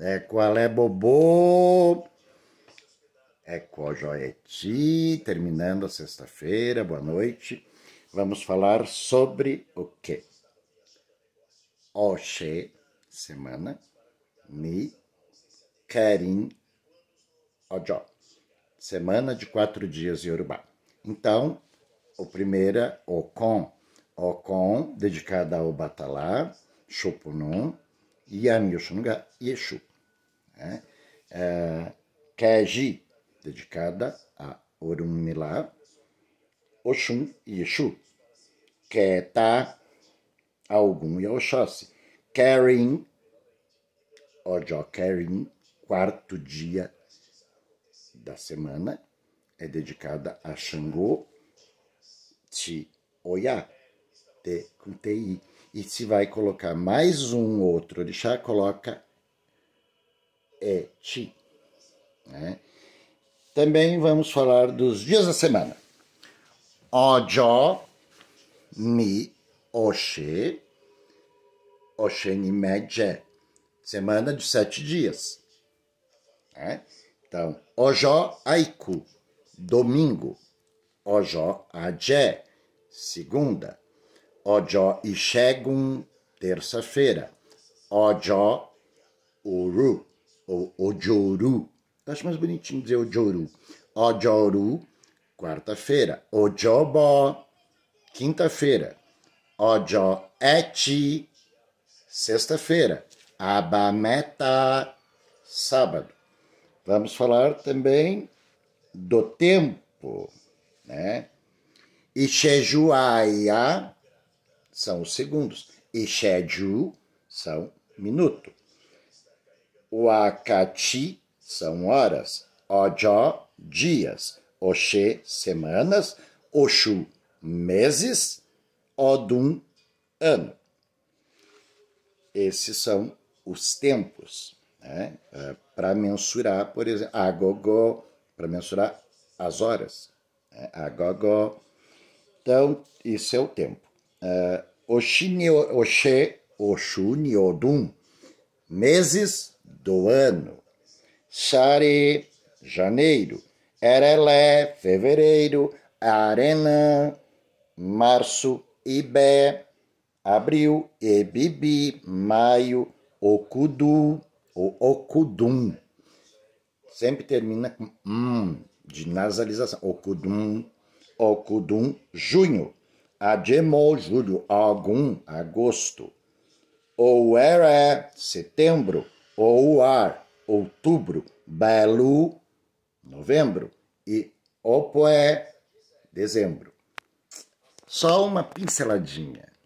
É qual é Bobô? É qual Joeti? Terminando a sexta-feira, boa noite. Vamos falar sobre o quê? Oxê, semana. Mi, Karim, Ojo. Semana de quatro dias em Urubá. Então, o primeira, Ocon. Ocon, dedicada ao Batalá, Chupunum, Yami Oxungá e Exu né? é, Keji, dedicada a Orunmila, Oxum e Exu, Keta, Algum e Oxóssi, Karen, Ojo Karen, quarto dia da semana, é dedicada a Xangô, Ti Oya, T com TI. E se vai colocar mais um outro orixá, coloca e é ti. Né? Também vamos falar dos dias da semana. Ojo, mi, oxe, oxenimeje. Semana de sete dias. Né? Então, ojo aiku, domingo. Ojo aje, segunda. Ojo ishegun, terça-feira. Ojo uru, o Ojoru. Acho mais bonitinho dizer Ojoru. Ojoru, quarta-feira. Ojobó, quinta-feira. Ojoeti, sexta-feira. Abameta, sábado. Vamos falar também do tempo, né? Ixejuaia são os segundos. Ixeju são minuto. O acati são horas, ojó dias, Oxê semanas, Oxu meses, Odum ano. Esses são os tempos, né? É, para mensurar, por exemplo, agogó, para mensurar as horas, né? agogó. Então, isso é o tempo. Uh, é, Oxê, Oxê, Oxu, Niodum, meses, do ano. Sare, janeiro. Erelé, fevereiro. Arenã, março. Ibé, abril. Ebibi, maio. Ocudu, o Okudum. Sempre termina com um de nasalização. Okudum, Okudum, junho. Ademol, julho. Algum, agosto. Ou era setembro ou ar, outubro, belo, novembro e opoé, dezembro. Só uma pinceladinha.